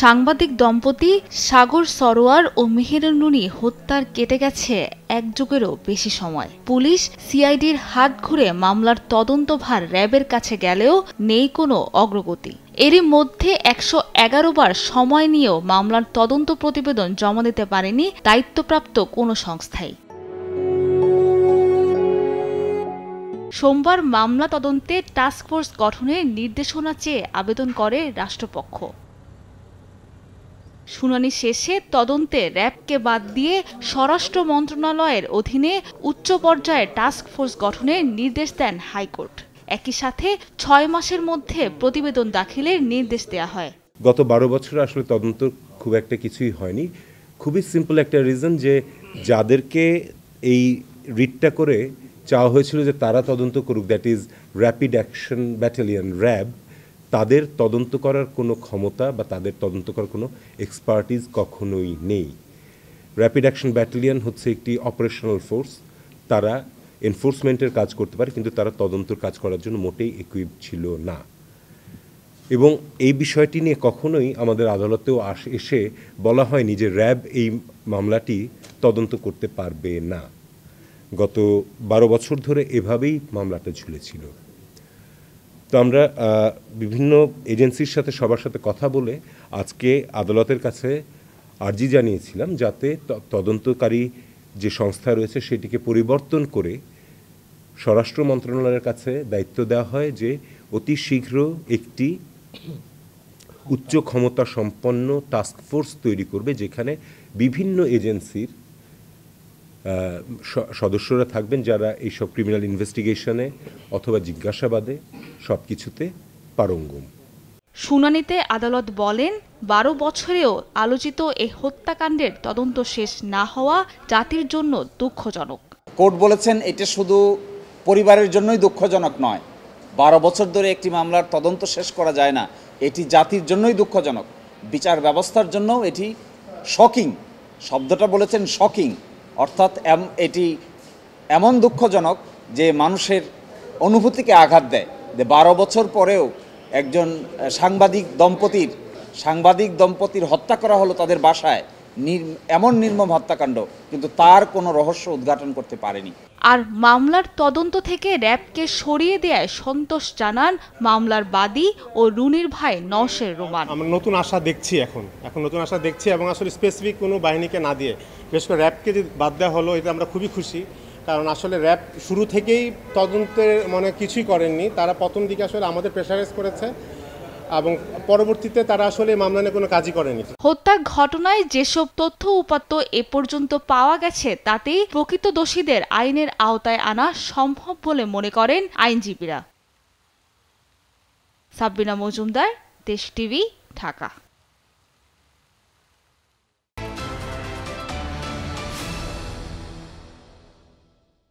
সাংবাদিক দম্পতি সাগর সরোয়ার ও মেহেরনুনি হত্যার কেটে গেছে এক যুগেরও বেশি সময় পুলিশ সিআইডির হাত ঘুরে মামলার তদন্তভার র্যাবের কাছে গেলেও নেই কোনো অগ্রগতি এরই মধ্যে একশো বার সময় নিয়েও মামলার তদন্ত প্রতিবেদন জমা দিতে পারেনি দায়িত্বপ্রাপ্ত কোনো সংস্থাই সোমবার মামলা তদন্তে টাস্কফোর্স গঠনের নির্দেশনা চেয়ে আবেদন করে রাষ্ট্রপক্ষ শুনানি শেষে তদন্তে র্যাবকে বাদ দিয়ে স্বরাষ্ট্র মন্ত্রণালয়ের অধীনে উচ্চ পর্যায়ে টাস্ক ফোর্স গঠনের নির্দেশ দেন হাইকোর্ট একই সাথে ছয় মাসের মধ্যে প্রতিবেদন দাখিলের নির্দেশ দেওয়া হয় গত বারো বছর আসলে তদন্ত খুব একটা কিছুই হয়নি খুবই সিম্পল একটা রিজন যে যাদেরকে এই রিটটা করে চাওয়া হয়েছিল যে তারা তদন্ত করুক that is rapid action battalion RAB তাদের তদন্ত করার কোনো ক্ষমতা বা তাদের তদন্ত করার কোনো এক্সপার্টিস কখনোই নেই র্যাপিড অ্যাকশন ব্যাটালিয়ান হচ্ছে একটি অপারেশনাল ফোর্স তারা এনফোর্সমেন্টের কাজ করতে পারে কিন্তু তারা তদন্তর কাজ করার জন্য মোটেই ইকুইপ ছিল না এবং এই বিষয়টি নিয়ে কখনোই আমাদের আদালতেও আস এসে বলা হয়নি যে র্যাব এই মামলাটি তদন্ত করতে পারবে না গত বারো বছর ধরে এভাবেই মামলাটা ঝুলেছিল তো আমরা বিভিন্ন এজেন্সির সাথে সবার সাথে কথা বলে আজকে আদালতের কাছে আর্জি জানিয়েছিলাম যাতে তদন্তকারী যে সংস্থা রয়েছে সেটিকে পরিবর্তন করে স্বরাষ্ট্র মন্ত্রণালয়ের কাছে দায়িত্ব দেওয়া হয় যে অতি শীঘ্র একটি উচ্চ ক্ষমতা সম্পন্ন টাস্কফোর্স তৈরি করবে যেখানে বিভিন্ন এজেন্সির সদস্যরা থাকবেন যারা এইসব ক্রিমিনাল ইনভেস্টিগেশনে অথবা জিজ্ঞাসাবাদে সব কিছুতে পারঙ্গম শুনানিতে আদালত বলেন বারো বছরেও আলোচিত এই হত্যাকাণ্ডের তদন্ত শেষ না হওয়া জাতির জন্য দুঃখজনক কোর্ট বলেছেন এটা শুধু পরিবারের জন্যই দুঃখজনক নয় বারো বছর ধরে একটি মামলার তদন্ত শেষ করা যায় না এটি জাতির জন্যই দুঃখজনক বিচার ব্যবস্থার জন্য এটি শকিং শব্দটা বলেছেন শকিং অর্থাৎ এটি এমন দুঃখজনক যে মানুষের অনুভূতিকে আঘাত দেয় যে বারো বছর পরেও একজন সাংবাদিক দম্পতির সাংবাদিক দম্পতির হত্যা করা হলো তাদের বাসায় এমন নির্মম হত্যাকাণ্ড কিন্তু তার কোনো রহস্য উদ্ঘাটন করতে পারেনি আর মামলার তদন্ত থেকে র্যাবকে সরিয়ে দেয় সন্তোষ জানান মামলার বাদী ও রুনির ভাই নশের রোমান আমরা নতুন আশা দেখছি এখন এখন নতুন আশা দেখছি এবং আসলে স্পেসিফিক কোনো বাহিনীকে না দিয়ে বিশেষ করে র্যাবকে যদি বাদ দেওয়া হলো এটা আমরা খুবই খুশি কারণ আসলে র্যাব শুরু থেকেই তদন্তের মানে কিছুই করেননি তারা প্রথম দিকে আসলে আমাদের প্রেশারাইজ করেছে এবং পরবর্তীতে তারা আসলে মামলা নিয়ে কোনো কাজই করেনি হত্যা ঘটনায় যেসব তথ্য উপাত্ত এ পর্যন্ত পাওয়া গেছে তাতেই প্রকৃত দোষীদের আইনের আওতায় আনা সম্ভব বলে মনে করেন আইনজীবীরা সাব্বিনা মজুমদার দেশ টিভি ঢাকা